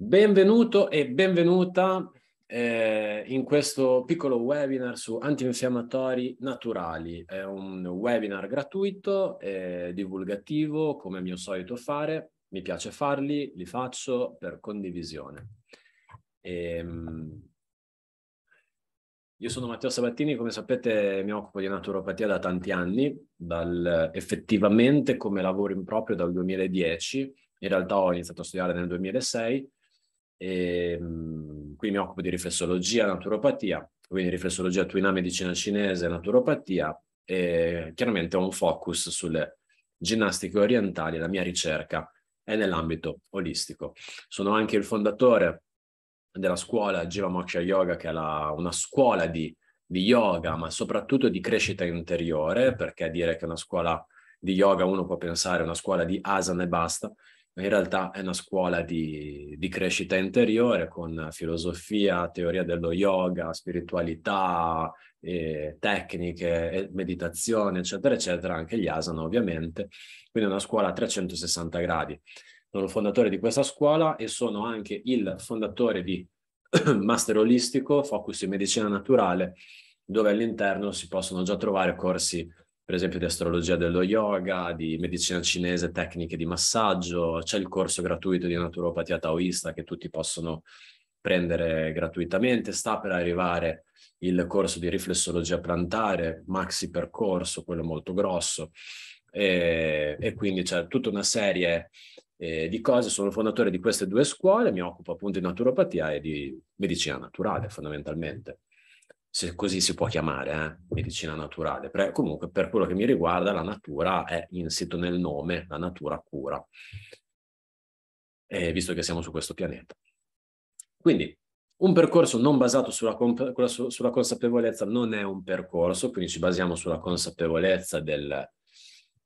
Benvenuto e benvenuta eh, in questo piccolo webinar su antinfiammatori naturali. È un webinar gratuito, eh, divulgativo, come mio solito fare. Mi piace farli, li faccio per condivisione. E, ehm, io sono Matteo Sabattini, come sapete mi occupo di naturopatia da tanti anni, dal, effettivamente come lavoro in proprio dal 2010, in realtà ho iniziato a studiare nel 2006 e, ehm, qui mi occupo di riflessologia, naturopatia, quindi riflessologia tuina medicina cinese, naturopatia e chiaramente ho un focus sulle ginnastiche orientali, la mia ricerca è nell'ambito olistico. Sono anche il fondatore della scuola Jiva Moksha Yoga, che è la, una scuola di, di, yoga, ma soprattutto di crescita interiore, perché dire che una scuola di yoga uno può pensare a una scuola di asana e basta, in realtà è una scuola di, di, crescita interiore con filosofia, teoria dello yoga, spiritualità, eh, tecniche, eh, meditazione, eccetera, eccetera, anche gli asana ovviamente, quindi è una scuola a 360 gradi. Sono il fondatore di questa scuola e sono anche il fondatore di Master Olistico, Focus in Medicina Naturale, dove all'interno si possono già trovare corsi per esempio di astrologia dello yoga, di medicina cinese, tecniche di massaggio, c'è il corso gratuito di naturopatia taoista che tutti possono prendere gratuitamente, sta per arrivare il corso di riflessologia plantare, maxi percorso, quello molto grosso, e, e quindi c'è tutta una serie eh, di cose. Sono il fondatore di queste due scuole, mi occupo appunto di naturopatia e di medicina naturale fondamentalmente se così si può chiamare, eh, medicina naturale. Pre- comunque, per quello che mi riguarda, la natura è insito nel nome, la natura cura, eh, visto che siamo su questo pianeta. Quindi, un percorso non basato sulla, comp- sulla consapevolezza non è un percorso, quindi ci basiamo sulla consapevolezza del,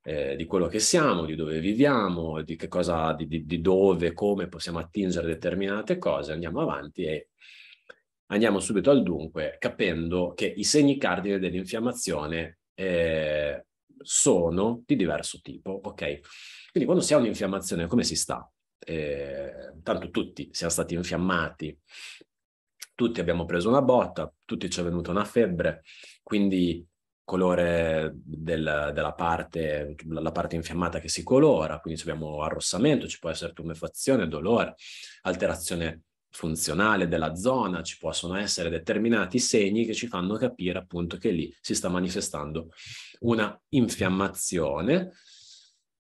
eh, di quello che siamo, di dove viviamo, di, cosa, di, di, di dove, come possiamo attingere determinate cose, andiamo avanti e andiamo subito al dunque, capendo che i segni cardine dell'infiammazione eh, sono di diverso tipo, ok? Quindi quando si ha un'infiammazione, come si sta? Eh, tanto tutti siamo stati infiammati, tutti abbiamo preso una botta, tutti ci è venuta una febbre, quindi colore del, della parte, la parte infiammata che si colora, quindi abbiamo arrossamento, ci può essere tumefazione, dolore, alterazione funzionale della zona, ci possono essere determinati segni che ci fanno capire appunto che lì si sta manifestando una infiammazione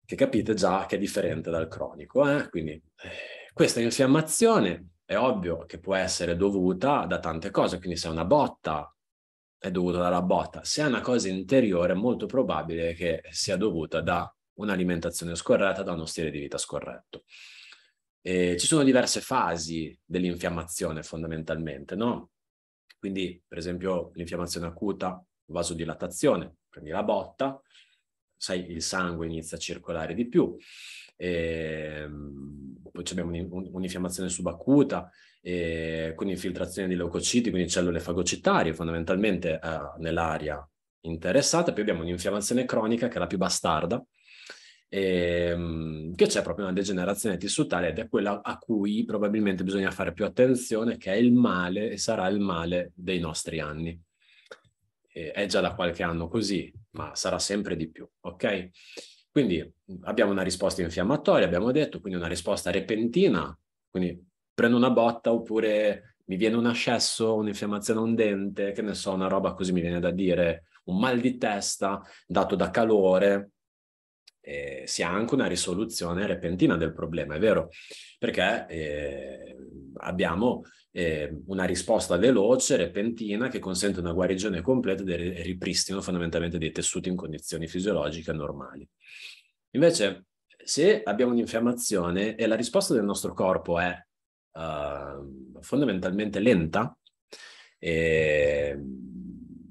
che capite già che è differente dal cronico. Eh? Quindi eh, questa infiammazione è ovvio che può essere dovuta da tante cose, quindi se è una botta è dovuta dalla botta, se è una cosa interiore è molto probabile che sia dovuta da un'alimentazione scorretta, da uno stile di vita scorretto. Eh, ci sono diverse fasi dell'infiammazione fondamentalmente, no? Quindi, per esempio, l'infiammazione acuta, vasodilatazione, prendi la botta, sai, il sangue inizia a circolare di più. E, ehm, poi abbiamo un'infiammazione subacuta e, eh, con infiltrazione di leucociti, quindi cellule fagocitarie fondamentalmente eh, nell'area interessata. Poi abbiamo un'infiammazione cronica, che è la più bastarda, ehm, che c'è proprio una degenerazione tissutale ed è quella a cui probabilmente bisogna fare più attenzione, che è il male e sarà il male dei nostri anni. Eh, è già da qualche anno così, ma sarà sempre di più, ok? Quindi abbiamo una risposta infiammatoria, abbiamo detto, quindi una risposta repentina, quindi prendo una botta oppure mi viene un ascesso, un'infiammazione a un dente, che ne so, una roba così mi viene da dire, un mal di testa dato da calore, eh, si ha anche una risoluzione repentina del problema, è vero, perché eh, abbiamo eh, una risposta veloce, repentina, che consente una guarigione completa del ripristino fondamentalmente dei tessuti in condizioni fisiologiche normali. Invece, se abbiamo un'infiammazione e la risposta del nostro corpo è ehm, fondamentalmente lenta, eh,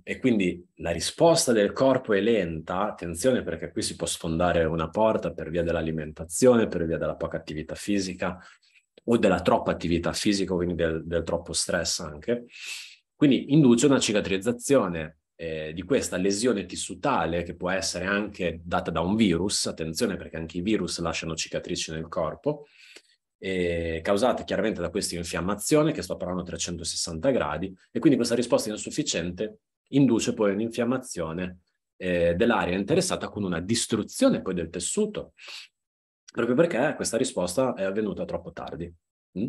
e quindi la risposta del corpo è lenta, attenzione perché qui si può sfondare una porta per via dell'alimentazione, per via della poca attività fisica o della troppa attività fisica, quindi del, del troppo stress anche. Quindi induce una cicatrizzazione eh, di questa lesione tissutale che può essere anche data da un virus, attenzione perché anche i virus lasciano cicatrici nel corpo, eh, causate chiaramente da questa infiammazione che sto parlando a 360 gradi e quindi questa risposta insufficiente induce poi un'infiammazione eh, dell'area interessata con una distruzione poi del tessuto, proprio perché questa risposta è avvenuta troppo tardi. Mm?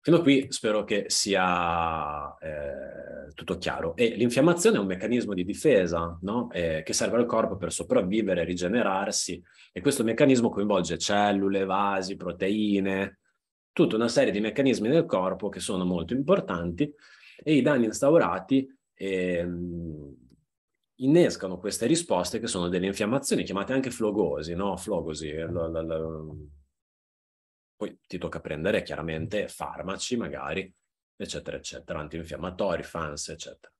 Fino a qui spero che sia eh, tutto chiaro. E l'infiammazione è un meccanismo di difesa no? eh, che serve al corpo per sopravvivere, rigenerarsi e questo meccanismo coinvolge cellule, vasi, proteine, tutta una serie di meccanismi nel corpo che sono molto importanti e i danni instaurati ehm, innescano queste risposte che sono delle infiammazioni chiamate anche flogosi, no? Flogosi. La, la, la... Poi ti tocca prendere chiaramente farmaci, magari, eccetera, eccetera, antinfiammatori, fans, eccetera.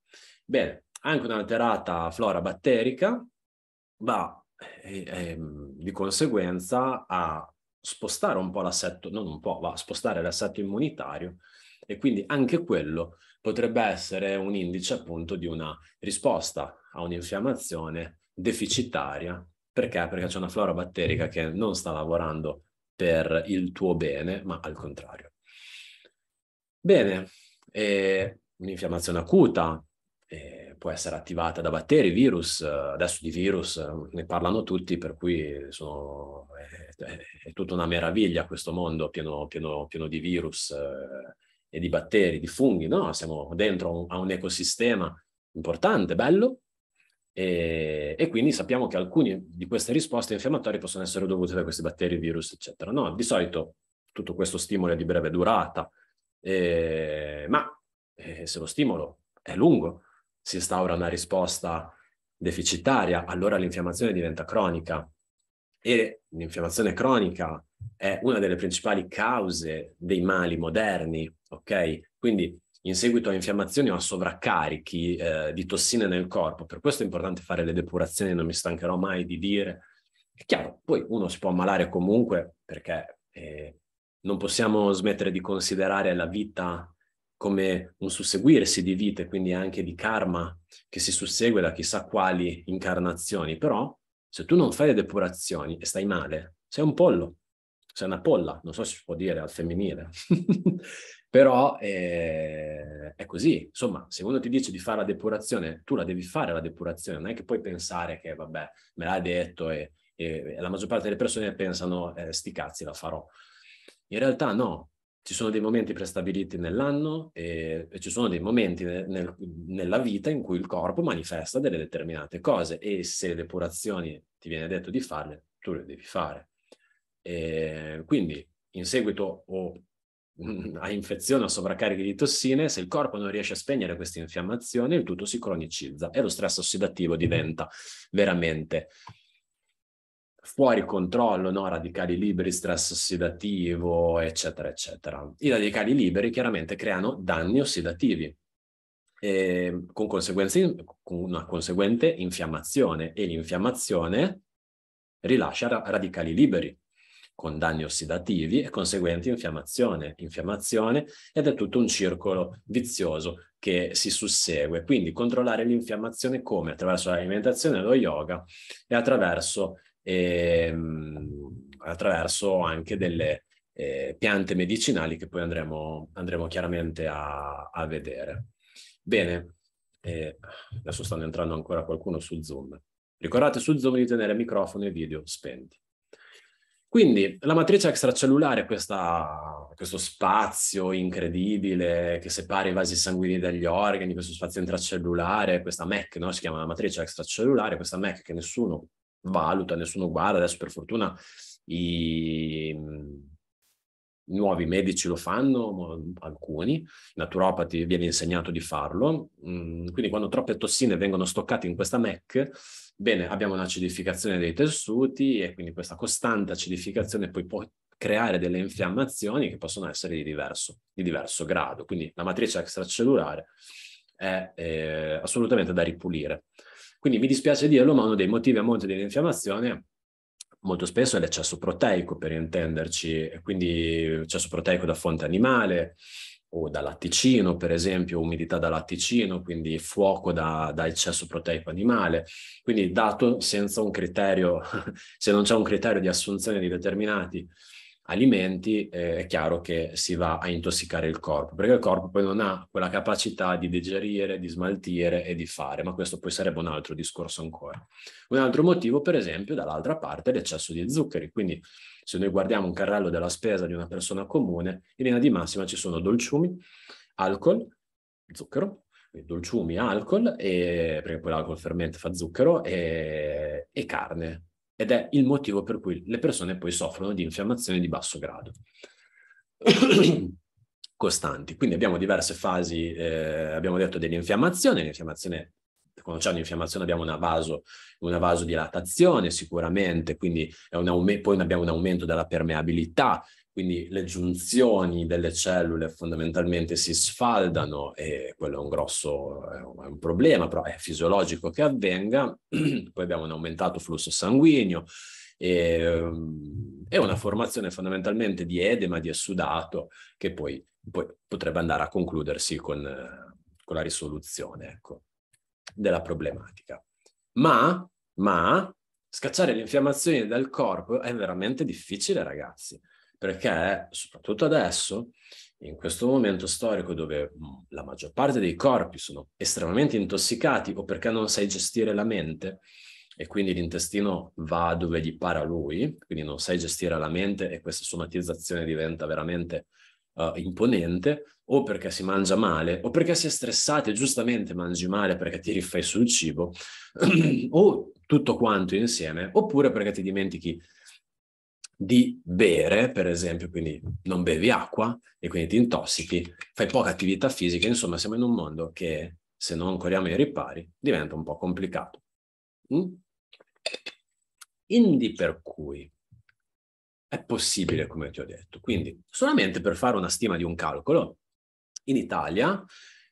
Bene, anche un'alterata flora batterica va eh, eh, di conseguenza a spostare un po' l'assetto, non un po', va a spostare l'assetto immunitario e quindi anche quello potrebbe essere un indice appunto di una risposta a un'infiammazione deficitaria. Perché? Perché c'è una flora batterica che non sta lavorando per il tuo bene, ma al contrario. Bene, e un'infiammazione acuta eh, può essere attivata da batteri, virus, adesso di virus ne parlano tutti, per cui sono, è, è, è, tutta una meraviglia questo mondo pieno, pieno, pieno di virus. Eh, e di batteri, di funghi, no? Siamo dentro a un ecosistema importante, bello, e, e, quindi sappiamo che alcune di queste risposte infiammatorie possono essere dovute da questi batteri, virus, eccetera. No, di solito tutto questo stimolo è di breve durata, eh, ma eh, se lo stimolo è lungo, si instaura una risposta deficitaria, allora l'infiammazione diventa cronica e l'infiammazione cronica è una delle principali cause dei mali moderni, ok? Quindi in seguito a infiammazioni o a sovraccarichi eh, di tossine nel corpo, per questo è importante fare le depurazioni, non mi stancherò mai di dire. È chiaro, poi uno si può ammalare comunque perché eh, non possiamo smettere di considerare la vita come un susseguirsi di vite, quindi anche di karma che si sussegue da chissà quali incarnazioni, però se tu non fai le depurazioni e stai male, sei un pollo, sei una polla, non so se si può dire al femminile, però eh, è così. Insomma, se uno ti dice di fare la depurazione, tu la devi fare la depurazione, non è che puoi pensare che, vabbè, me l'ha detto e, e, la maggior parte delle persone pensano, eh, sti cazzi, la farò. In realtà no, ci sono dei momenti prestabiliti nell'anno e, e ci sono dei momenti nel, nel, nella vita in cui il corpo manifesta delle determinate cose e se le curazioni ti viene detto di farle, tu le devi fare. E quindi in seguito o a infezione o sovraccarichi di tossine, se il corpo non riesce a spegnere questa infiammazione, il tutto si cronicizza e lo stress ossidativo diventa veramente fuori controllo, no? radicali liberi, stress ossidativo, eccetera, eccetera. I radicali liberi chiaramente creano danni ossidativi, eh, con, con una conseguente infiammazione e l'infiammazione rilascia ra- radicali liberi con danni ossidativi e conseguente infiammazione, infiammazione ed è tutto un circolo vizioso che si sussegue. Quindi controllare l'infiammazione come? Attraverso l'alimentazione lo yoga e attraverso ehm, attraverso anche delle eh, piante medicinali che poi andremo, andremo chiaramente a, a, vedere. Bene, eh, adesso stanno entrando ancora qualcuno su Zoom. Ricordate su Zoom di tenere microfono e video spenti. Quindi la matrice extracellulare, questa, questo spazio incredibile che separa i vasi sanguigni dagli organi, questo spazio intracellulare, questa MEC, no? si chiama la matrice extracellulare, questa MEC che nessuno valuta, nessuno guarda, adesso per fortuna i mm, nuovi medici lo fanno, alcuni, naturopati viene insegnato di farlo, mm, quindi quando troppe tossine vengono stoccate in questa MEC, bene, abbiamo un'acidificazione dei tessuti e quindi questa costante acidificazione poi può creare delle infiammazioni che possono essere di diverso, di diverso grado, quindi la matrice extracellulare è eh, assolutamente da ripulire. Quindi mi dispiace dirlo, ma uno dei motivi a monte dell'infiammazione molto spesso è l'eccesso proteico, per intenderci, quindi eccesso proteico da fonte animale o da latticino, per esempio, umidità da latticino, quindi fuoco da, da eccesso proteico animale. Quindi dato senza un criterio, se non c'è un criterio di assunzione di determinati alimenti, eh, è chiaro che si va a intossicare il corpo, perché il corpo poi non ha quella capacità di digerire, di smaltire e di fare, ma questo poi sarebbe un altro discorso ancora. Un altro motivo, per esempio, dall'altra parte è l'eccesso di zuccheri, quindi se noi guardiamo un carrello della spesa di una persona comune, in linea di massima ci sono dolciumi, alcol, zucchero, dolciumi, alcol, e, perché poi l'alcol fermenta fa zucchero, e, e carne, ed è il motivo per cui le persone poi soffrono di infiammazione di basso grado. Costanti. Quindi abbiamo diverse fasi, eh, abbiamo detto dell'infiammazione, l'infiammazione quando c'è un'infiammazione abbiamo una, vaso, una vasodilatazione sicuramente, quindi un aume- poi abbiamo un aumento della permeabilità, quindi le giunzioni delle cellule fondamentalmente si sfaldano e quello è un grosso è un problema, però è fisiologico che avvenga. Poi abbiamo un aumentato flusso sanguigno e, e ehm, una formazione fondamentalmente di edema, di essudato, che poi, poi potrebbe andare a concludersi con, con la risoluzione ecco, della problematica. Ma, ma scacciare le infiammazioni dal corpo è veramente difficile, ragazzi perché soprattutto adesso, in questo momento storico dove mm, la maggior parte dei corpi sono estremamente intossicati o perché non sai gestire la mente e quindi l'intestino va dove gli para lui, quindi non sai gestire la mente e questa somatizzazione diventa veramente uh, imponente, o perché si mangia male, o perché si è stressati e giustamente mangi male perché ti rifai sul cibo, o tutto quanto insieme, oppure perché ti dimentichi di bere, per esempio, quindi non bevi acqua e quindi ti intossichi, fai poca attività fisica, insomma siamo in un mondo che se non corriamo i ripari diventa un po' complicato. Mm? Indi per cui è possibile, come ti ho detto. Quindi, solamente per fare una stima di un calcolo, in Italia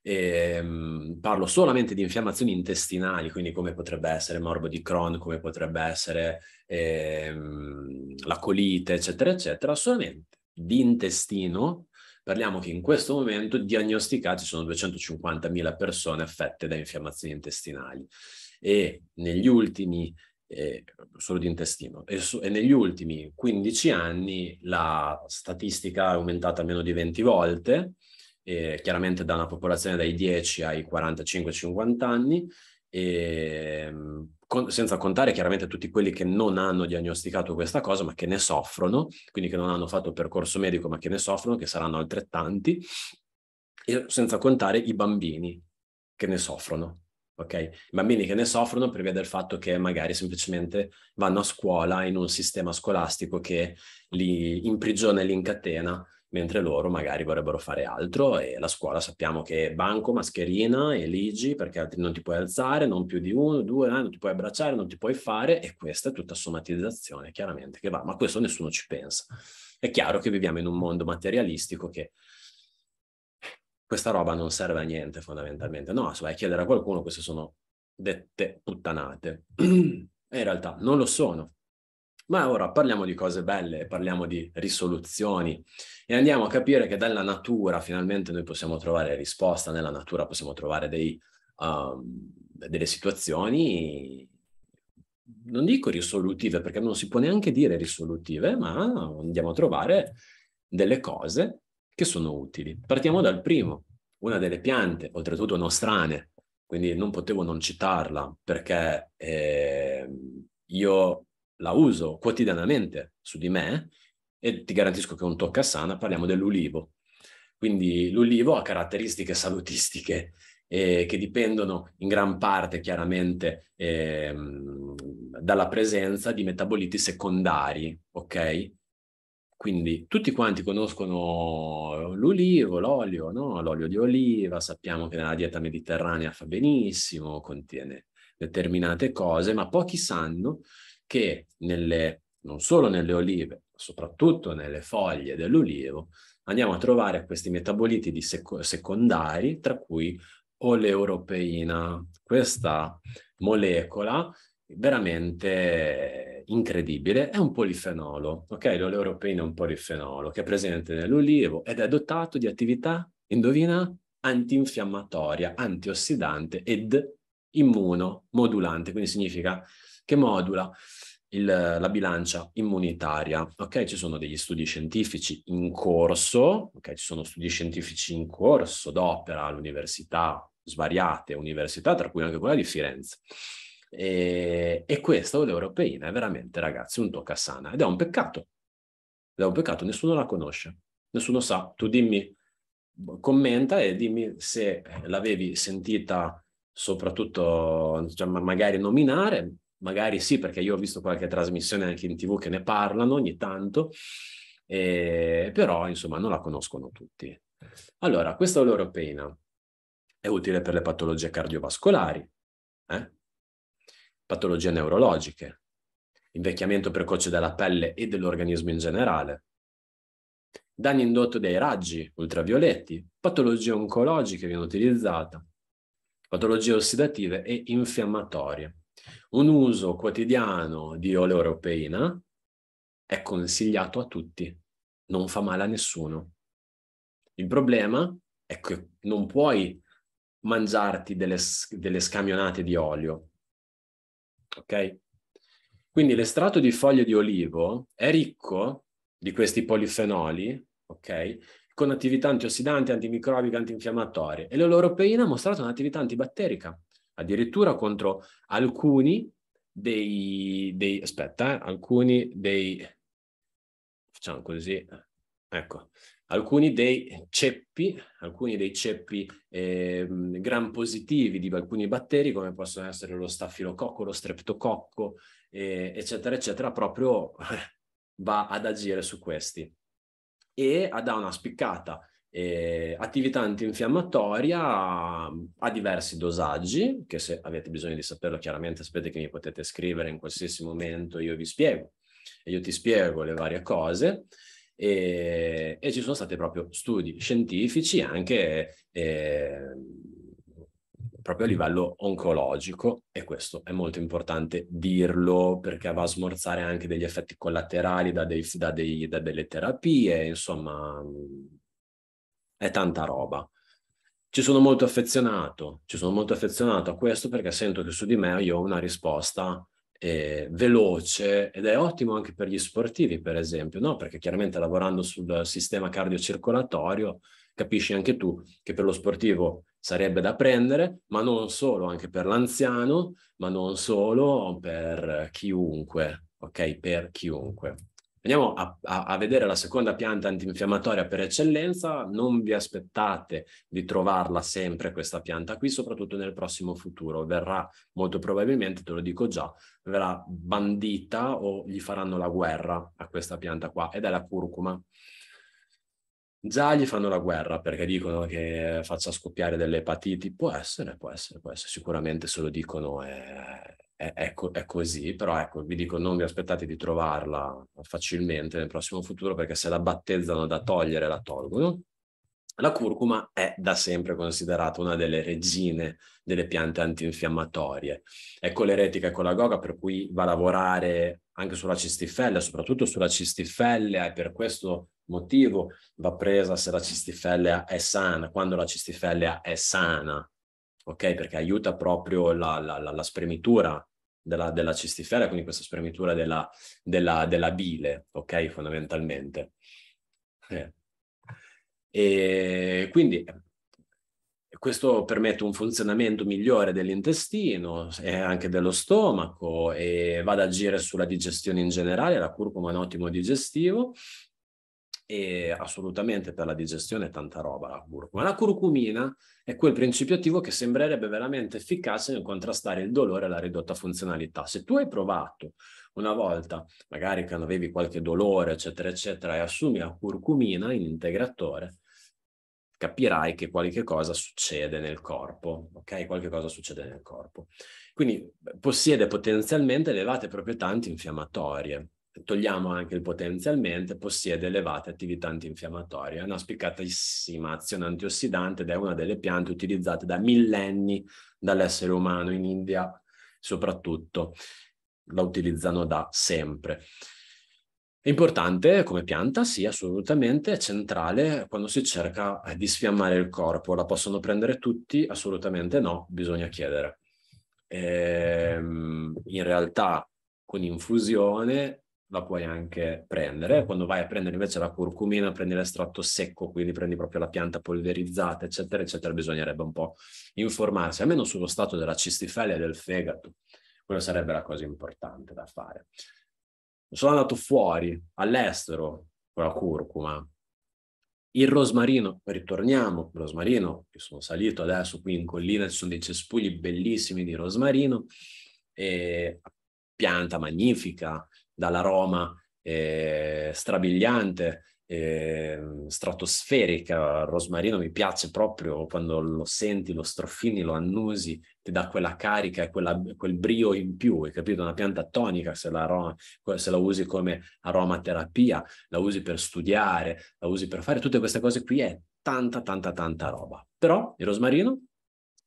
e, ehm, parlo solamente di infiammazioni intestinali, quindi come potrebbe essere morbo di Crohn, come potrebbe essere ehm, la colite, eccetera, eccetera, solamente di intestino. Parliamo che in questo momento diagnosticati sono 250.000 persone affette da infiammazioni intestinali e negli ultimi eh, solo di intestino. E, su, e, negli ultimi 15 anni la statistica è aumentata almeno di 20 volte eh, chiaramente da una popolazione dai 10 ai 45-50 anni, e, ehm, con, senza contare chiaramente tutti quelli che non hanno diagnosticato questa cosa ma che ne soffrono, quindi che non hanno fatto percorso medico ma che ne soffrono, che saranno altrettanti, e senza contare i bambini che ne soffrono. Okay? I bambini che ne soffrono per via del fatto che magari semplicemente vanno a scuola in un sistema scolastico che li imprigiona e li incatena mentre loro magari vorrebbero fare altro e la scuola sappiamo che banco, mascherina e ligi perché non ti puoi alzare, non più di uno, due, eh, non ti puoi abbracciare, non ti puoi fare e questa è tutta somatizzazione chiaramente che va, ma questo nessuno ci pensa. È chiaro che viviamo in un mondo materialistico che questa roba non serve a niente fondamentalmente, no, se vai a chiedere a qualcuno queste sono dette puttanate. in realtà non lo sono, ma ora parliamo di cose belle, parliamo di risoluzioni e andiamo a capire che dalla natura finalmente noi possiamo trovare risposta, nella natura possiamo trovare dei, um, delle situazioni, non dico risolutive perché non si può neanche dire risolutive, ma andiamo a trovare delle cose che sono utili. Partiamo dal primo, una delle piante, oltretutto nostrane, quindi non potevo non citarla perché eh, io la uso quotidianamente su di me e ti garantisco che è un tocca sana, parliamo dell'ulivo. Quindi l'ulivo ha caratteristiche salutistiche eh, che dipendono in gran parte chiaramente eh, dalla presenza di metaboliti secondari, ok? Quindi tutti quanti conoscono l'ulivo, l'olio, no? l'olio di oliva, sappiamo che nella dieta mediterranea fa benissimo, contiene determinate cose, ma pochi sanno che nelle, non solo nelle olive, soprattutto nelle foglie dell'olivo, andiamo a trovare questi metaboliti sec- secondari, tra cui oleuropeina. Questa molecola veramente incredibile è un polifenolo, ok? L'oleuropeina è un polifenolo che è presente nell'olivo ed è dotato di attività, indovina, antinfiammatoria, antiossidante ed immunomodulante, quindi significa che modula il, la bilancia immunitaria. Ok, ci sono degli studi scientifici in corso, ok, ci sono studi scientifici in corso d'opera all'università, svariate università, tra cui anche quella di Firenze. E, e questa Ole Europeina è veramente, ragazzi, un tocca sana ed è un peccato. Ed è un peccato, nessuno la conosce, nessuno sa. Tu dimmi, commenta e dimmi se l'avevi sentita soprattutto, diciamo, magari nominare, magari sì, perché io ho visto qualche trasmissione anche in tv che ne parlano ogni tanto, eh, però insomma non la conoscono tutti. Allora, questa oloropeina è utile per le patologie cardiovascolari, eh? patologie neurologiche, invecchiamento precoce della pelle e dell'organismo in generale, danni indotto dai raggi ultravioletti, patologie oncologiche viene utilizzata, patologie ossidative e infiammatorie un uso quotidiano di oleoproteina è consigliato a tutti, non fa male a nessuno. Il problema è che non puoi mangiarti delle, delle scamionate di olio. Ok? Quindi l'estratto di foglie di olivo è ricco di questi polifenoli, ok? Con attività antiossidanti, antimicrobiche, antinfiammatorie e l'oloropeina ha mostrato un'attività antibatterica addirittura contro alcuni dei, dei aspetta, eh, alcuni dei, facciamo così, ecco, alcuni dei ceppi, alcuni dei ceppi eh, gram positivi di alcuni batteri, come possono essere lo stafilococco, lo streptococco, eh, eccetera, eccetera, proprio va ad agire su questi e dà una spiccata e eh, attività antinfiammatoria a diversi dosaggi, che se avete bisogno di saperlo chiaramente sapete che mi potete scrivere in qualsiasi momento, io vi spiego e io ti spiego le varie cose. E, e ci sono stati proprio studi scientifici anche eh, proprio a livello oncologico e questo è molto importante dirlo perché va a smorzare anche degli effetti collaterali da, dei, da, dei, da delle terapie, insomma è tanta roba. Ci sono molto affezionato, ci sono molto affezionato a questo perché sento che su di me io ho una risposta eh, veloce ed è ottimo anche per gli sportivi, per esempio, no? perché chiaramente lavorando sul sistema cardiocircolatorio capisci anche tu che per lo sportivo sarebbe da prendere, ma non solo, anche per l'anziano, ma non solo per chiunque, ok? Per chiunque. Andiamo a, a, a vedere la seconda pianta antinfiammatoria per eccellenza, non vi aspettate di trovarla sempre questa pianta qui, soprattutto nel prossimo futuro, verrà molto probabilmente, te lo dico già, verrà bandita o gli faranno la guerra a questa pianta qua ed è la curcuma già gli fanno la guerra perché dicono che faccia scoppiare delle epatiti. Può essere, può essere, può essere. Sicuramente se lo dicono è, è, è, è, così, però ecco, vi dico, non vi aspettate di trovarla facilmente nel prossimo futuro perché se la battezzano da togliere, la tolgono. La curcuma è da sempre considerata una delle regine delle piante antinfiammatorie. È coleretica e colagoga, per cui va a lavorare anche sulla cistifellea, soprattutto sulla cistifellea, e per questo motivo va presa se la cistifellea è sana, quando la cistifellea è sana, ok? Perché aiuta proprio la, la, la, la spremitura della, della, cistifera, quindi questa spremitura della, della, della bile, ok? Fondamentalmente. Eh. E quindi eh, questo permette un funzionamento migliore dell'intestino e anche dello stomaco e va ad agire sulla digestione in generale, la curcuma è un ottimo digestivo e assolutamente per la digestione è tanta roba la curcuma. La curcumina è quel principio attivo che sembrerebbe veramente efficace nel contrastare il dolore e la ridotta funzionalità. Se tu hai provato una volta, magari quando avevi qualche dolore, eccetera, eccetera, e assumi la curcumina in integratore, capirai che qualche cosa succede nel corpo, ok? Qualche cosa succede nel corpo. Quindi possiede potenzialmente elevate proprietà antinfiammatorie togliamo anche il potenzialmente, possiede elevate attività antinfiammatorie. è una spiccatissima azione antiossidante ed è una delle piante utilizzate da millenni dall'essere umano in India, soprattutto la utilizzano da sempre. È importante come pianta, sì, assolutamente, è centrale quando si cerca eh, di sfiammare il corpo. La possono prendere tutti? Assolutamente no, bisogna chiedere. Ehm, in realtà con infusione la puoi anche prendere. Quando vai a prendere invece la curcumina, prendi l'estratto secco, quindi prendi proprio la pianta polverizzata, eccetera, eccetera, bisognerebbe un po' informarsi, almeno sullo stato della cistifelia del fegato. Quella sarebbe la cosa importante da fare. Sono andato fuori, all'estero, con la curcuma. Il rosmarino, ritorniamo, il rosmarino, io sono salito adesso qui in collina, ci sono dei cespugli bellissimi di rosmarino, e pianta magnifica, dalla Roma eh, strabiliante, eh, stratosferica. Rosmarino mi piace proprio quando lo senti, lo strofini, lo annusi, ti dà quella carica e quella, quel brio in più, hai capito? Una pianta tonica se la, aroma, se la, usi come aromaterapia, la usi per studiare, la usi per fare tutte queste cose qui è tanta, tanta, tanta roba. Però il rosmarino,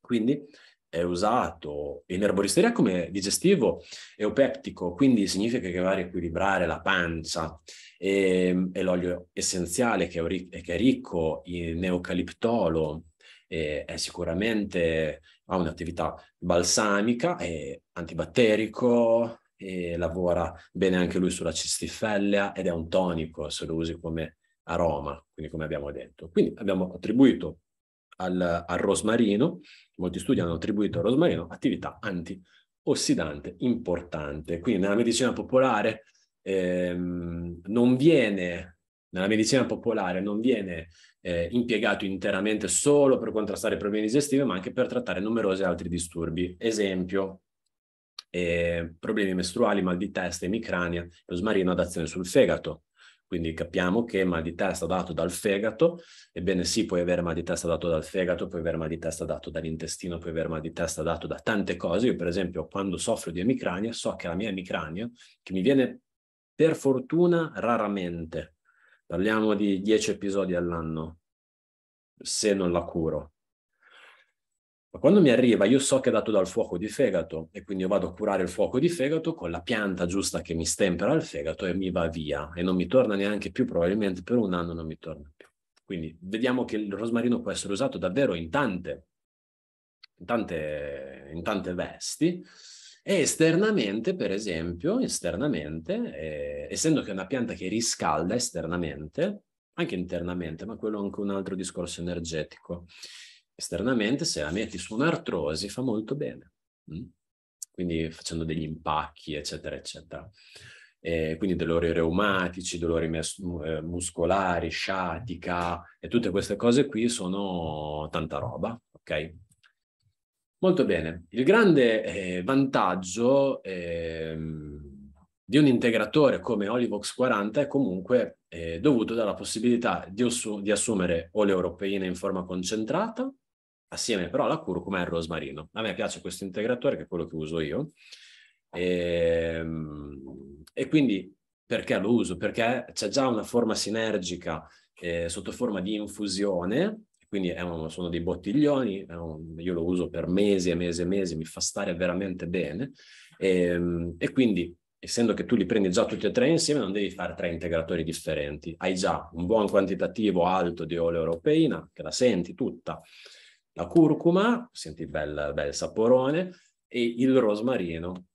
quindi è usato in erboristeria come digestivo eupeptico, quindi significa che va a riequilibrare la pancia e, ehm, e l'olio essenziale che è, che è ricco in eucaliptolo è sicuramente ha un'attività balsamica, è antibatterico, e lavora bene anche lui sulla cistifellea ed è un tonico se lo usi come aroma, quindi come abbiamo detto. Quindi abbiamo attribuito al, al rosmarino, molti studi hanno attribuito al rosmarino attività antiossidante importante. Quindi nella medicina popolare ehm, non viene nella medicina popolare non viene eh, impiegato interamente solo per contrastare i problemi digestivi, ma anche per trattare numerosi altri disturbi. Esempio, eh, problemi mestruali, mal di testa, emicrania, rosmarino ad azione sul fegato, quindi capiamo che mal di testa dato dal fegato, ebbene sì, puoi avere mal di testa dato dal fegato, puoi avere mal di testa dato dall'intestino, puoi avere mal di testa dato da tante cose. Io per esempio quando soffro di emicrania so che la mia emicrania, che mi viene per fortuna raramente, parliamo di 10 episodi all'anno, se non la curo, ma quando mi arriva, io so che è dato dal fuoco di fegato e quindi io vado a curare il fuoco di fegato con la pianta giusta che mi stempera il fegato e mi va via e non mi torna neanche più, probabilmente per un anno non mi torna più. Quindi vediamo che il rosmarino può essere usato davvero in tante, in tante, in tante vesti e esternamente, per esempio, esternamente, eh, essendo che è una pianta che riscalda esternamente, anche internamente, ma quello è anche un altro discorso energetico esternamente, se la metti su un'artrosi fa molto bene, mm? quindi facendo degli impacchi, eccetera, eccetera. E quindi dolori reumatici, dolori mes- eh, muscolari, sciatica e tutte queste cose qui sono tanta roba, ok? Molto bene. Il grande eh, vantaggio eh, di un integratore come Olivox 40 è comunque eh, dovuto dalla possibilità di, assu- di assumere oleoproteine in forma concentrata assieme però alla curcuma e al rosmarino. A me piace questo integratore che è quello che uso io. E, ehm, e quindi perché lo uso? Perché c'è già una forma sinergica eh, sotto forma di infusione, quindi un, sono dei bottiglioni, un, io lo uso per mesi e mesi e mesi, mi fa stare veramente bene. E, ehm, e quindi essendo che tu li prendi già tutti e tre insieme, non devi fare tre integratori differenti. Hai già un buon quantitativo alto di oleo europeina, che la senti tutta, la curcuma, senti bel, bel saporone, e il rosmarino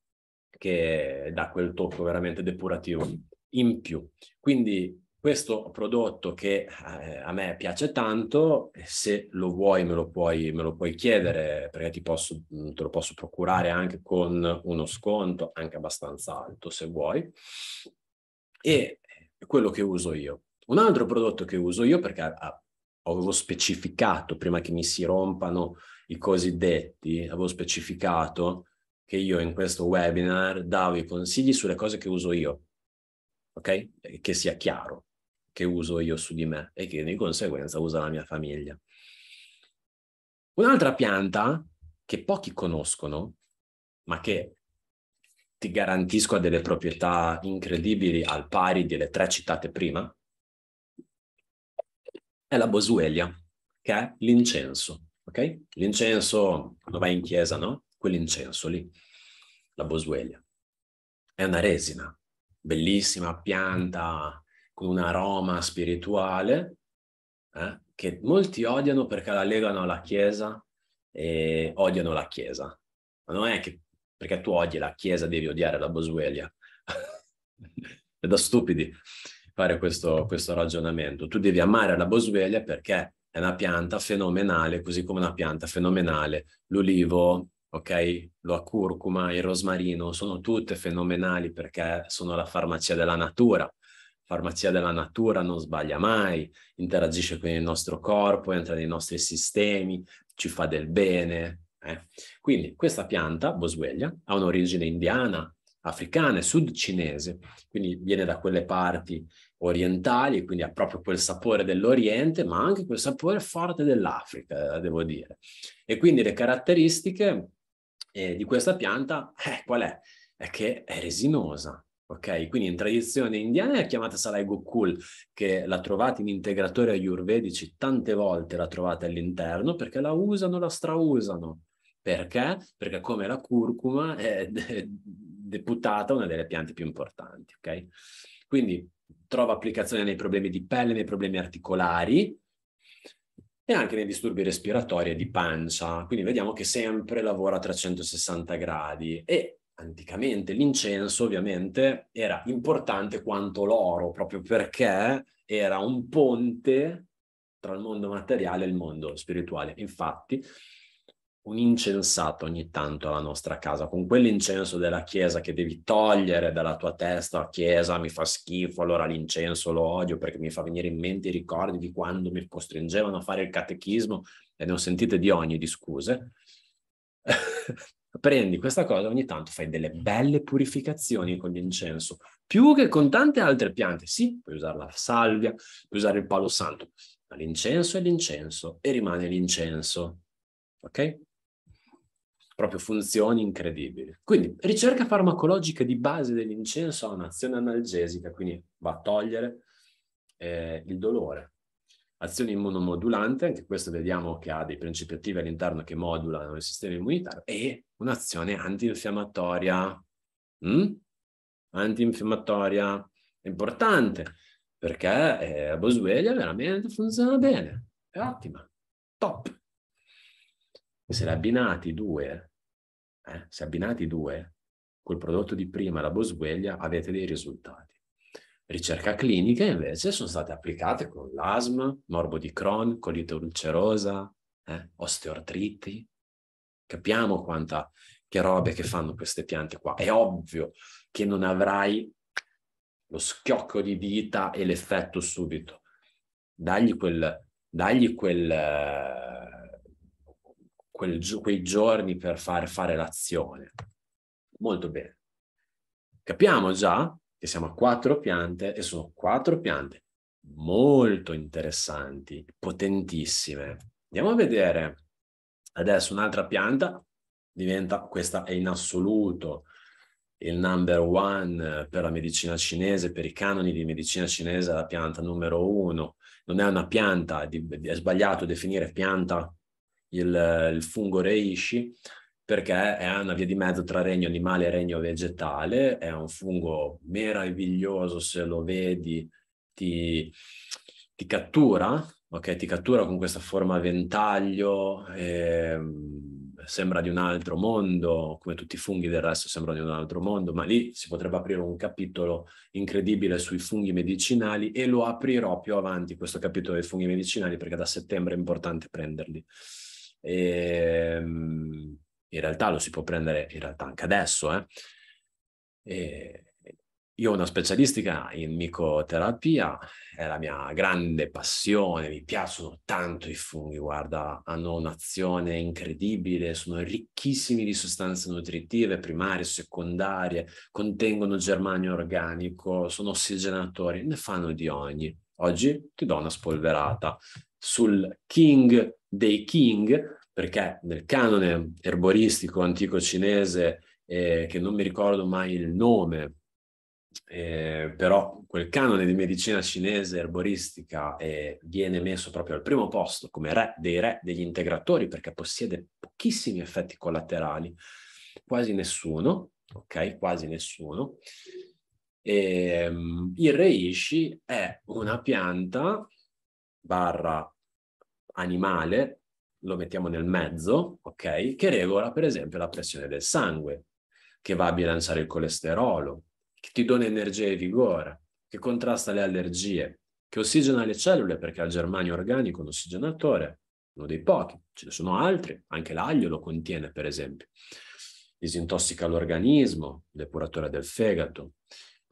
che dà quel tocco veramente depurativo in più. Quindi questo prodotto che eh, a me piace tanto, se lo vuoi me lo puoi, me lo puoi chiedere perché posso, mm, te lo posso procurare anche con uno sconto, anche abbastanza alto se vuoi, e quello che uso io. Un altro prodotto che uso io perché ha avevo specificato, prima che mi si rompano i cosiddetti, avevo specificato che io in questo webinar davo i consigli sulle cose che uso io, ok? Che sia chiaro che uso io su di me e che di conseguenza usa la mia famiglia. Un'altra pianta che pochi conoscono, ma che ti garantisco ha delle proprietà incredibili al pari delle tre citate prima, è la Boswellia, che è l'incenso, ok? L'incenso, quando vai in chiesa, no? Quell'incenso lì, la Boswellia. È una resina, bellissima pianta con un aroma spirituale eh? che molti odiano perché la legano alla chiesa e odiano la chiesa. Ma non è che perché tu odi la chiesa devi odiare la Boswellia. è da stupidi fare questo, questo ragionamento. Tu devi amare la boswellia perché è una pianta fenomenale, così come una pianta fenomenale l'olivo, ok? Lo curcuma, il rosmarino, sono tutte fenomenali perché sono la farmacia della natura. Farmacia della natura non sbaglia mai, interagisce con il nostro corpo, entra nei nostri sistemi, ci fa del bene. Eh? Quindi questa pianta, boswellia, ha un'origine indiana, africana e sudcinese, quindi viene da quelle parti orientali, quindi ha proprio quel sapore dell'Oriente, ma anche quel sapore forte dell'Africa, devo dire. E quindi le caratteristiche eh, di questa pianta, eh, qual è? È che è resinosa, ok? Quindi in tradizione indiana è chiamata Salai Gokul, che la trovate in integratori ayurvedici tante volte, la trovate all'interno, perché la usano, la strausano. Perché? Perché come la curcuma è deputata una delle piante più importanti, ok? Quindi trova applicazione nei problemi di pelle, nei problemi articolari e anche nei disturbi respiratori e di pancia. Quindi vediamo che sempre lavora a 360 gradi e anticamente l'incenso ovviamente era importante quanto l'oro proprio perché era un ponte tra il mondo materiale e il mondo spirituale. Infatti, un incensato ogni tanto alla nostra casa, con quell'incenso della chiesa che devi togliere dalla tua testa, la chiesa mi fa schifo, allora l'incenso lo odio perché mi fa venire in mente i ricordi di quando mi costringevano a fare il catechismo e ne ho sentite di ogni di scuse. Prendi questa cosa ogni tanto, fai delle belle purificazioni con l'incenso, più che con tante altre piante. Sì, puoi usare la salvia, puoi usare il palo santo, ma l'incenso è l'incenso e rimane l'incenso. Ok? proprio funzioni incredibili. Quindi ricerca farmacologica di base dell'incenso ha un'azione analgesica, quindi va a togliere eh, il dolore. Azione immunomodulante, anche questo vediamo che ha dei principi attivi all'interno che modulano il sistema immunitario, e un'azione antinfiammatoria. Mm? Antinfiammatoria importante, perché eh, Boswellia veramente funziona bene, è ottima, top. E se le abbinati due, eh, se abbinati due, col prodotto di prima e la boswellia, avete dei risultati. Ricerca clinica invece sono state applicate con l'asma, morbo di Crohn, colite ulcerosa, eh, osteoartriti. Capiamo quanta, che robe che fanno queste piante qua. È ovvio che non avrai lo schiocco di dita e l'effetto subito. Dagli quel, dagli quel quel, quei giorni per far fare l'azione. Molto bene. Capiamo già che siamo a quattro piante e sono quattro piante molto interessanti, potentissime. Andiamo a vedere adesso un'altra pianta, diventa questa è in assoluto il number one per la medicina cinese, per i canoni di medicina cinese la pianta numero uno. Non è una pianta, è sbagliato definire pianta il, il fungo reishi, perché è una via di mezzo tra regno animale e regno vegetale, è un fungo meraviglioso se lo vedi, ti, ti cattura, ok? Ti cattura con questa forma a ventaglio, eh, sembra di un altro mondo, come tutti i funghi del resto sembrano di un altro mondo, ma lì si potrebbe aprire un capitolo incredibile sui funghi medicinali e lo aprirò più avanti questo capitolo dei funghi medicinali perché da settembre è importante prenderli. E, ehm, in realtà lo si può prendere in realtà anche adesso. Eh. E, io ho una specialistica in micoterapia, è la mia grande passione, mi piacciono tanto i funghi, guarda, hanno un'azione incredibile, sono ricchissimi di sostanze nutritive primarie, secondarie, contengono germanio organico, sono ossigenatori, ne fanno di ogni. Oggi ti do una spolverata sul King dei king, perché nel canone erboristico antico cinese, eh, che non mi ricordo mai il nome, eh, però quel canone di medicina cinese erboristica eh, viene messo proprio al primo posto come re dei re degli integratori perché possiede pochissimi effetti collaterali, quasi nessuno, ok? Quasi nessuno. E, um, il reishi è una pianta barra animale, lo mettiamo nel mezzo, ok? Che regola per esempio la pressione del sangue, che va a bilanciare il colesterolo, che ti dona energia e vigore, che contrasta le allergie, che ossigena le cellule perché ha il germanio organico, un ossigenatore, uno dei pochi, ce ne sono altri, anche l'aglio lo contiene per esempio disintossica l'organismo, depuratore del fegato,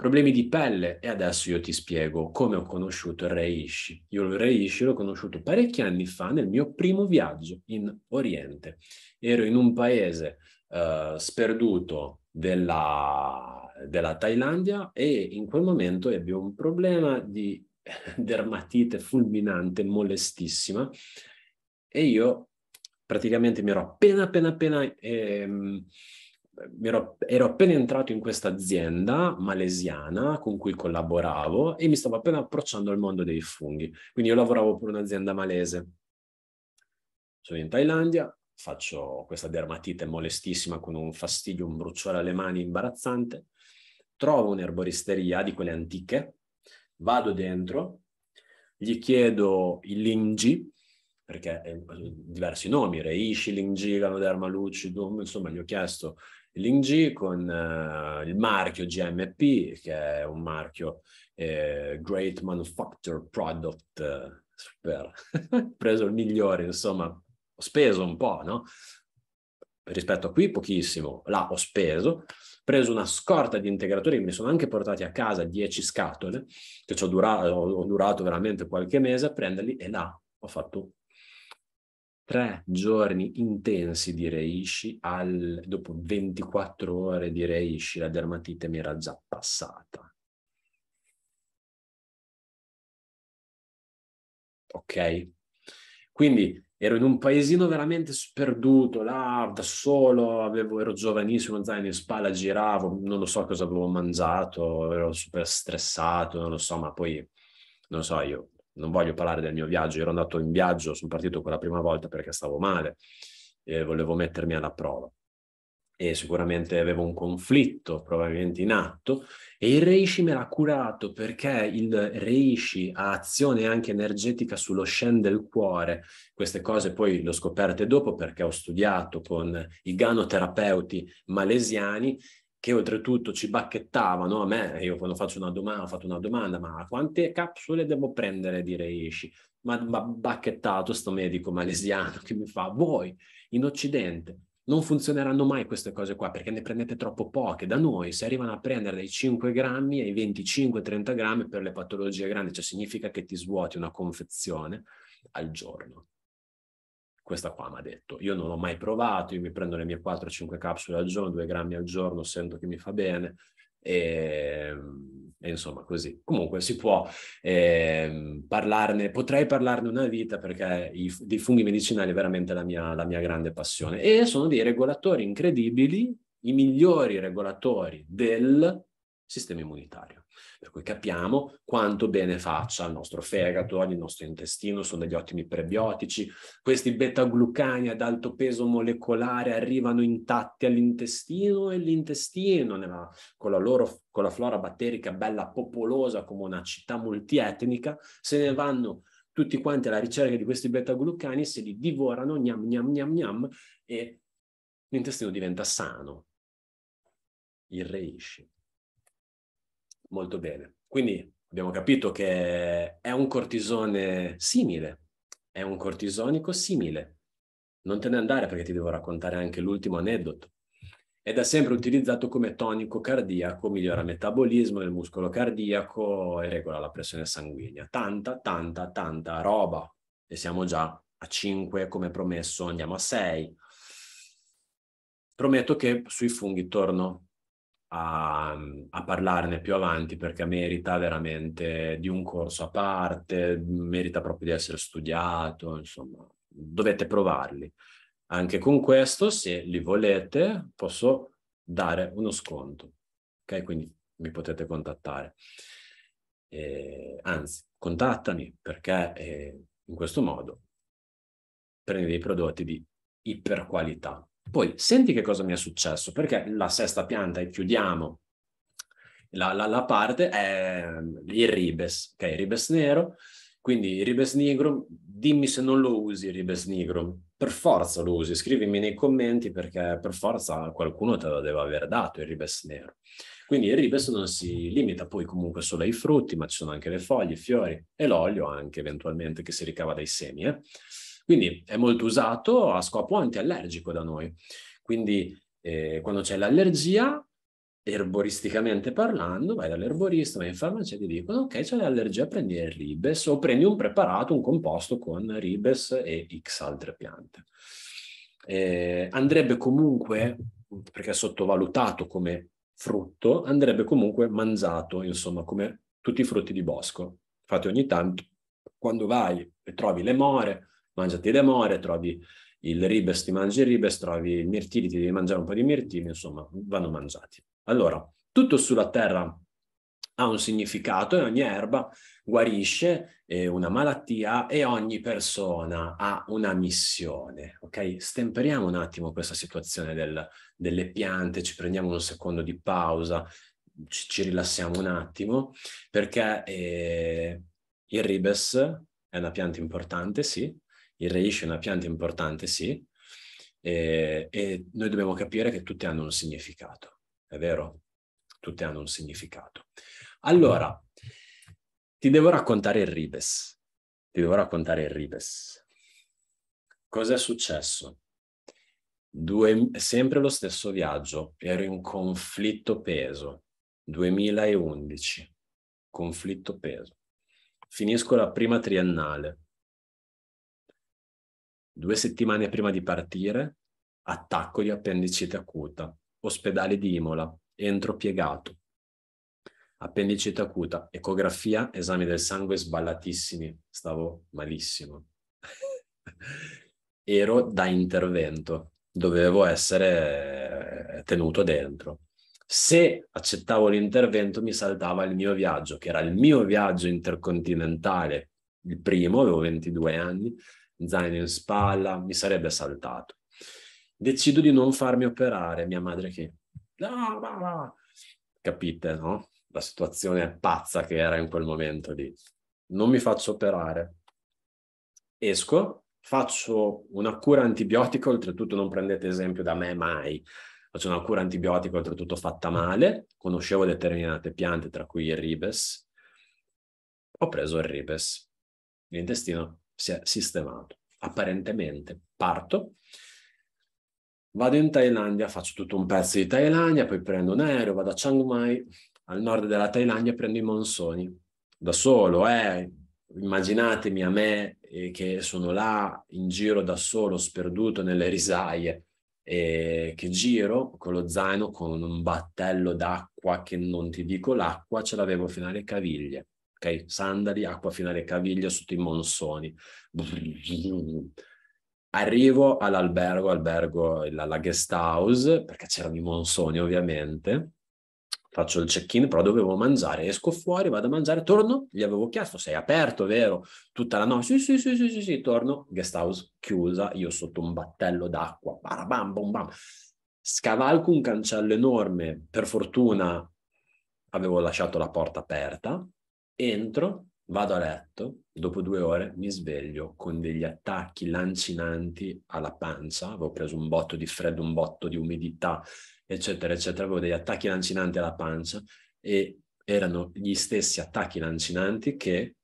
problemi di pelle e adesso io ti spiego come ho conosciuto il Re Ishi. Io il Re Ishi l'ho conosciuto parecchi anni fa nel mio primo viaggio in Oriente. Ero in un paese uh, sperduto della, della Thailandia e in quel momento ebbe un problema di dermatite fulminante, molestissima e io praticamente mi ero appena appena appena ehm, ero, ero, appena entrato in questa azienda malesiana con cui collaboravo e mi stavo appena approcciando al mondo dei funghi. Quindi io lavoravo per un'azienda malese. Sono in Thailandia, faccio questa dermatite molestissima con un fastidio, un bruciore alle mani imbarazzante, trovo un'erboristeria di quelle antiche, vado dentro, gli chiedo il lingi, perché eh, diversi nomi, Reishi, Lingi, Ganoderma, Lucidum, insomma gli ho chiesto LinG con eh, il marchio GMP, che è un marchio eh, Great Manufacture Product, eh, super, preso il migliore, insomma, ho speso un po', no? Rispetto a qui pochissimo, là ho speso, preso una scorta di integratori mi sono anche portati a casa 10 scatole, che ho durato, ho durato veramente qualche mese a prenderli e là ho fatto tre giorni intensi di reishi, al, dopo 24 ore di reishi, la dermatite mi era già passata. Ok? Quindi ero in un paesino veramente sperduto, là da solo, avevo, ero giovanissimo, zaino in spalla, giravo, non lo so cosa avevo mangiato, ero super stressato, non lo so, ma poi, non so, io non voglio parlare del mio viaggio, ero andato in viaggio, sono partito quella prima volta perché stavo male e volevo mettermi alla prova. E sicuramente avevo un conflitto probabilmente in atto e il Reishi me l'ha curato perché il Reishi ha azione anche energetica sullo Shen del cuore. Queste cose poi le ho scoperte dopo perché ho studiato con i ganoterapeuti malesiani che oltretutto ci bacchettavano a me, io quando faccio una domanda, ho fatto una domanda, ma quante capsule devo prendere di Reishi? Ma, ma bacchettato sto medico malesiano che mi fa, voi in Occidente non funzioneranno mai queste cose qua perché ne prendete troppo poche. Da noi se arrivano a prendere dai 5 grammi ai 25-30 grammi per le patologie grandi, cioè significa che ti svuoti una confezione al giorno questa qua mi ha detto, io non l'ho mai provato, io mi prendo le mie 4-5 capsule al giorno, 2 grammi al giorno, sento che mi fa bene e, ehm, e insomma così. Comunque si può eh, parlarne, potrei parlarne una vita perché i, dei funghi medicinali è veramente la mia, la mia grande passione e sono dei regolatori incredibili, i migliori regolatori del sistema immunitario per cui capiamo quanto bene faccia al nostro fegato, al nostro intestino, sono degli ottimi prebiotici. Questi beta-glucani ad alto peso molecolare arrivano intatti all'intestino e l'intestino nella, con la loro con la flora batterica bella popolosa come una città multietnica, se ne vanno tutti quanti alla ricerca di questi beta-glucani, se li divorano, gnam gnam gnam gnam, e l'intestino diventa sano, Il irreisce molto bene. Quindi abbiamo capito che è un cortisone simile, è un cortisonico simile. Non te ne andare perché ti devo raccontare anche l'ultimo aneddoto. È da sempre utilizzato come tonico cardiaco, migliora il metabolismo del muscolo cardiaco e regola la pressione sanguigna. Tanta, tanta, tanta roba. E siamo già a 5 come promesso, andiamo a 6. Prometto che sui funghi torno a, a, parlarne più avanti perché merita veramente di un corso a parte, merita proprio di essere studiato, insomma, dovete provarli. Anche con questo, se li volete, posso dare uno sconto, ok? Quindi mi potete contattare. Eh, anzi, contattami perché eh, in questo modo prendi dei prodotti di iperqualità. Poi senti che cosa mi è successo, perché la sesta pianta e chiudiamo la, la, la parte è ehm, il ribes, ok? Ribes nero, quindi ribes nigro, dimmi se non lo usi il ribes nigro, per forza lo usi, scrivimi nei commenti perché per forza qualcuno te lo deve aver dato il ribes nero. Quindi il ribes non si limita poi comunque solo ai frutti, ma ci sono anche le foglie, i fiori e l'olio anche eventualmente che si ricava dai semi, eh? Quindi è molto usato a scopo antiallergico da noi. Quindi eh, quando c'è l'allergia, erboristicamente parlando, vai dall'erborista, vai in farmacia e ti dicono ok, c'è l'allergia, prendi il ribes o prendi un preparato, un composto con ribes e x altre piante. Eh, andrebbe comunque, perché è sottovalutato come frutto, andrebbe comunque mangiato, insomma, come tutti i frutti di bosco. Infatti ogni tanto, quando vai e trovi le more, mangiati le more, trovi il ribes, ti mangi il ribes, trovi il mirtilli, ti devi mangiare un po' di mirtilli, insomma, vanno mangiati. Allora, tutto sulla terra ha un significato e ogni erba guarisce eh, una malattia e ogni persona ha una missione, ok? Stemperiamo un attimo questa situazione del, delle piante, ci prendiamo un secondo di pausa, ci, ci rilassiamo un attimo, perché eh, il ribes è una pianta importante, sì, il reishi è una pianta importante, sì, e, e noi dobbiamo capire che tutte hanno un significato, è vero? Tutte hanno un significato. Allora, ti devo raccontare il Ribes. Ti devo raccontare il Ribes. Cos'è successo? Due, sempre lo stesso viaggio, ero in conflitto peso, 2011, conflitto peso. Finisco la prima triennale, Due settimane prima di partire, attacco di appendicite acuta, ospedale di Imola, entro piegato. Appendicite acuta, ecografia, esami del sangue sballatissimi, stavo malissimo. Ero da intervento, dovevo essere eh, tenuto dentro. Se accettavo l'intervento mi saltava il mio viaggio, che era il mio viaggio intercontinentale, il primo, avevo 22 anni, zaino in spalla, mi sarebbe saltato. Decido di non farmi operare, mia madre che... No, no, no. Capite, no? La situazione pazza che era in quel momento lì. Non mi faccio operare. Esco, faccio una cura antibiotica, oltretutto non prendete esempio da me mai, faccio una cura antibiotica, oltretutto fatta male, conoscevo determinate piante, tra cui il ribes, ho preso il ribes, l'intestino si è sistemato. Apparentemente parto, vado in Thailandia, faccio tutto un pezzo di Thailandia, poi prendo un aereo, vado a Chiang Mai, al nord della Thailandia prendo i monsoni, da solo, eh, immaginatemi a me eh, che sono là in giro da solo, sperduto nelle risaie, E che giro con lo zaino, con un battello d'acqua che non ti dico l'acqua, ce l'avevo fino alle caviglie ok? Sandali, acqua fino alle caviglie sotto i monsoni. Arrivo all'albergo, albergo, la guest house, perché c'erano i monsoni ovviamente, faccio il check-in, però dovevo mangiare, esco fuori, vado a mangiare, torno, gli avevo chiesto, sei aperto, vero? Tutta la notte, sì, sì, sì, sì, sì, sì, torno, guest house chiusa, io sotto un battello d'acqua, barabam, bom, bam. Scavalco un cancello enorme, per fortuna avevo lasciato la porta aperta, entro, vado a letto, dopo due ore mi sveglio con degli attacchi lancinanti alla pancia, avevo preso un botto di freddo, un botto di umidità, eccetera, eccetera, avevo degli attacchi lancinanti alla pancia e erano gli stessi attacchi lancinanti che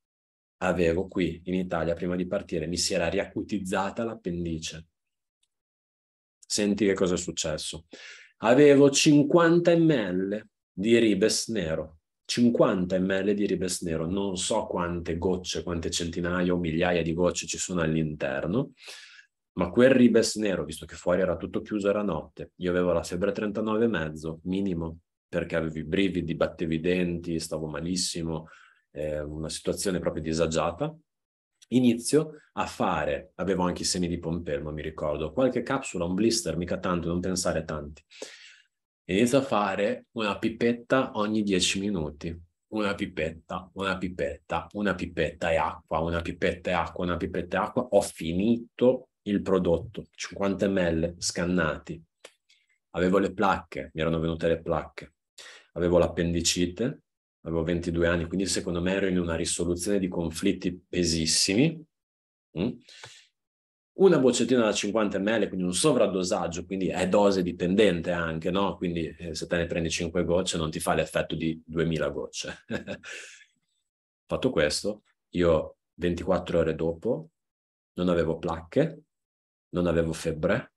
avevo qui in Italia prima di partire, mi si era riacutizzata l'appendice. Senti che cosa è successo. Avevo 50 ml di ribes nero 50 ml di ribes nero, non so quante gocce, quante centinaia o migliaia di gocce ci sono all'interno, ma quel ribes nero, visto che fuori era tutto chiuso, era notte, io avevo la febbre 39,5 minimo, perché avevo i brividi, battevo i denti, stavo malissimo, eh, una situazione proprio disagiata. Inizio a fare, avevo anche i semi di pompelmo, mi ricordo, qualche capsula, un blister, mica tanto, non pensare tanti. Inizia a fare una pipetta ogni 10 minuti. Una pipetta, una pipetta, una pipetta e acqua, una pipetta e acqua, una pipetta e acqua. Ho finito il prodotto, 50 ml scannati. Avevo le placche, mi erano venute le placche. Avevo l'appendicite, avevo 22 anni, quindi secondo me ero in una risoluzione di conflitti pesissimi. Mm? una boccettina da 50 ml, quindi un sovradosaggio, quindi è dose dipendente anche, no? Quindi eh, se te ne prendi 5 gocce non ti fa l'effetto di 2000 gocce. Fatto questo, io 24 ore dopo non avevo placche, non avevo febbre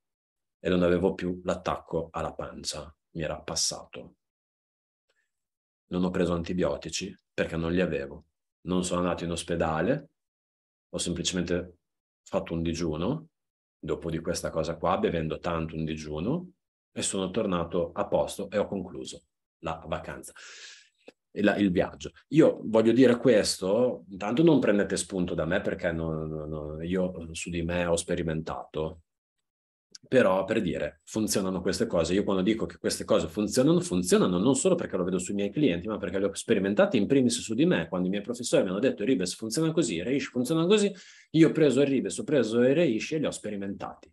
e non avevo più l'attacco alla pancia, mi era passato. Non ho preso antibiotici perché non li avevo. Non sono andato in ospedale, ho semplicemente fatto un digiuno, dopo di questa cosa qua, bevendo tanto un digiuno, e sono tornato a posto e ho concluso la vacanza, la, il viaggio. Io voglio dire questo, intanto non prendete spunto da me perché non, non, io su di me ho sperimentato però per dire, funzionano queste cose. Io quando dico che queste cose funzionano, funzionano non solo perché lo vedo sui miei clienti, ma perché le ho sperimentate in primis su di me. Quando i miei professori mi hanno detto Ribes funziona così, Reish funziona così, io ho preso il Ribes, ho preso il Reish e li ho sperimentati.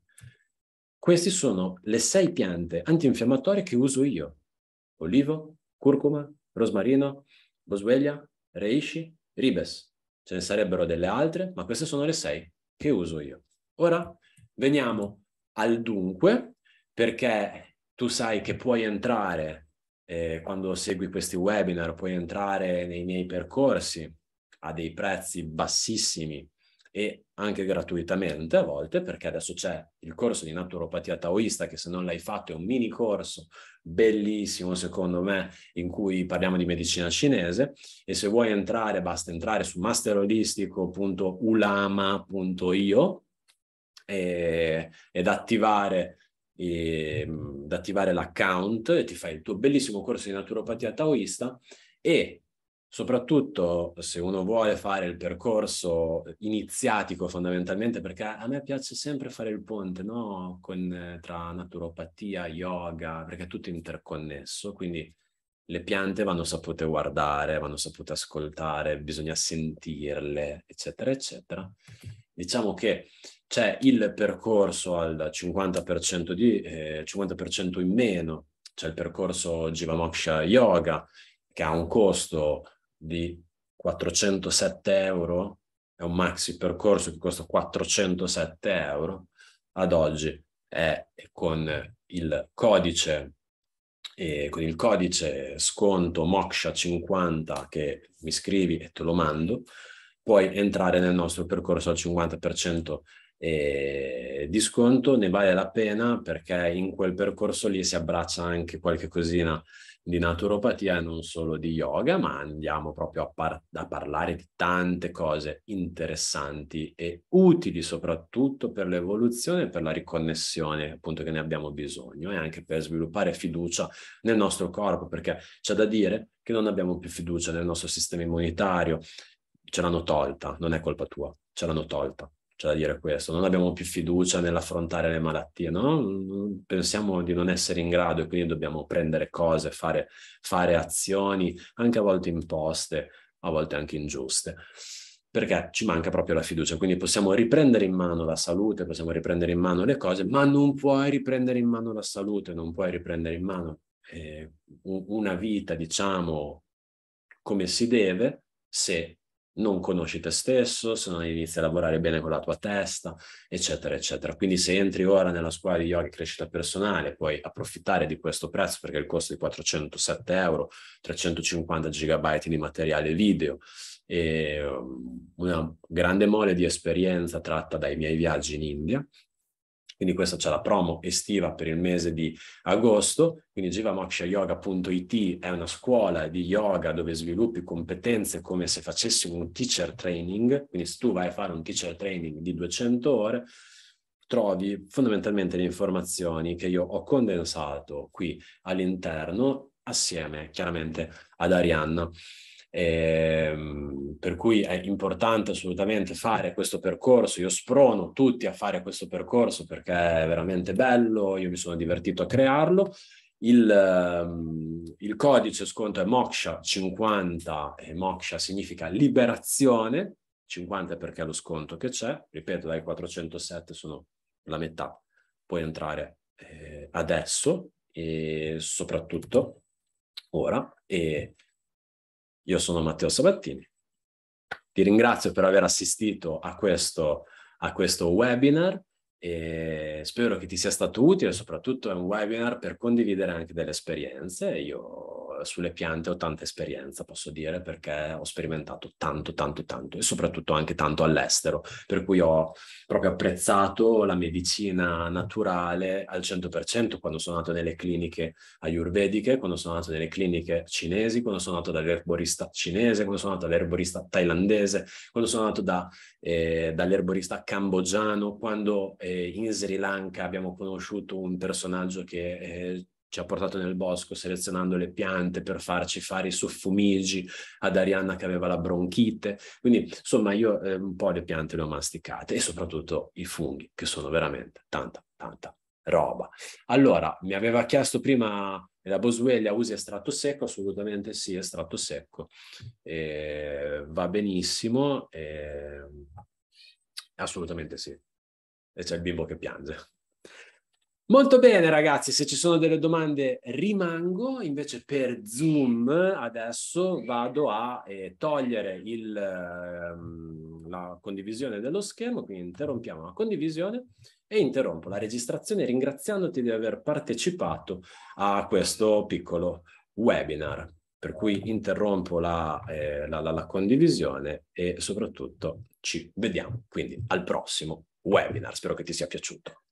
Queste sono le sei piante antinfiammatorie che uso io. Olivo, curcuma, rosmarino, boswellia, reishi, ribes. Ce ne sarebbero delle altre, ma queste sono le sei che uso io. Ora veniamo al dunque, perché tu sai che puoi entrare, eh, quando segui questi webinar, puoi entrare nei miei percorsi a dei prezzi bassissimi e anche gratuitamente a volte, perché adesso c'è il corso di naturopatia taoista, che se non l'hai fatto è un mini corso bellissimo, secondo me, in cui parliamo di medicina cinese. E se vuoi entrare, basta entrare su masterolistico.ulama.io e, ed attivare, e, attivare l'account e ti fai il tuo bellissimo corso di naturopatia taoista e soprattutto se uno vuole fare il percorso iniziatico fondamentalmente, perché a me piace sempre fare il ponte no? Con, tra naturopatia, yoga, perché è tutto interconnesso, quindi le piante vanno sapute guardare, vanno sapute ascoltare, bisogna sentirle, eccetera, eccetera. Diciamo che c'è il percorso al 50%, di, eh, 50% in meno, c'è il percorso Jivamoksha Yoga che ha un costo di 407 euro, è un maxi percorso che costa 407 euro ad oggi è con il codice eh, con il codice sconto moksha 50 che mi scrivi e te lo mando puoi entrare nel nostro percorso al 50% eh, di sconto, ne vale la pena perché in quel percorso lì si abbraccia anche qualche cosina di naturopatia e non solo di yoga, ma andiamo proprio a, par- a, parlare di tante cose interessanti e utili soprattutto per l'evoluzione e per la riconnessione appunto che ne abbiamo bisogno e anche per sviluppare fiducia nel nostro corpo, perché c'è da dire che non abbiamo più fiducia nel nostro sistema immunitario, ce l'hanno tolta, non è colpa tua, ce l'hanno tolta, c'è da dire questo, non abbiamo più fiducia nell'affrontare le malattie, no? pensiamo di non essere in grado e quindi dobbiamo prendere cose, fare, fare azioni, anche a volte imposte, a volte anche ingiuste perché ci manca proprio la fiducia. Quindi possiamo riprendere in mano la salute, possiamo riprendere in mano le cose, ma non puoi riprendere in mano la salute, non puoi riprendere in mano eh, una vita, diciamo, come si deve, se non conosci te stesso, se non inizi a lavorare bene con la tua testa, eccetera, eccetera. Quindi se entri ora nella scuola di yoga e crescita personale, puoi approfittare di questo prezzo perché il costo è di 407 euro, 350 gigabyte di materiale video, e ehm, una grande mole di esperienza tratta dai miei viaggi in India, quindi questa c'è la promo estiva per il mese di agosto, quindi jivamokshayoga.it è una scuola di yoga dove sviluppi competenze come se facessimo un teacher training, quindi se tu vai a fare un teacher training di 200 ore, trovi fondamentalmente le informazioni che io ho condensato qui all'interno assieme chiaramente ad Arianna. Ehm, per cui è importante assolutamente fare questo percorso. Io sprono tutti a fare questo percorso perché è veramente bello, io mi sono divertito a crearlo. Il, ehm, il codice sconto è Moksha 50 e Moksha significa liberazione, 50 perché è lo sconto che c'è, ripeto dai 407 sono la metà, puoi entrare eh, adesso e soprattutto ora e io sono Matteo Sabattini. Ti ringrazio per aver assistito a questo, a questo webinar e spero che ti sia stato utile, soprattutto è un webinar per condividere anche delle esperienze. Io sulle piante ho tanta esperienza, posso dire, perché ho sperimentato tanto, tanto, tanto e soprattutto anche tanto all'estero, per cui ho proprio apprezzato la medicina naturale al 100% quando sono andato nelle cliniche ayurvediche, quando sono andato nelle cliniche cinesi, quando sono andato dall'erborista cinese, quando sono andato dall'erborista thailandese, quando sono andato da, eh, dall'erborista cambogiano, quando eh, in Sri Lanka abbiamo conosciuto un personaggio che... Eh, ci ha portato nel bosco selezionando le piante per farci fare i suffumigi ad Arianna che aveva la bronchite. Quindi, insomma, io eh, un po' le piante le ho masticate e soprattutto i funghi, che sono veramente tanta, tanta roba. Allora, mi aveva chiesto prima la Boswellia usi estratto secco? Assolutamente sì, estratto secco. Eh, va benissimo. Eh, assolutamente sì. E c'è il bimbo che piange. Molto bene ragazzi, se ci sono delle domande rimango, invece per Zoom adesso vado a eh, togliere il, eh, la condivisione dello schermo, quindi interrompiamo la condivisione e interrompo la registrazione ringraziandoti di aver partecipato a questo piccolo webinar, per cui interrompo la, eh, la, la, la condivisione e soprattutto ci vediamo quindi al prossimo webinar, spero che ti sia piaciuto.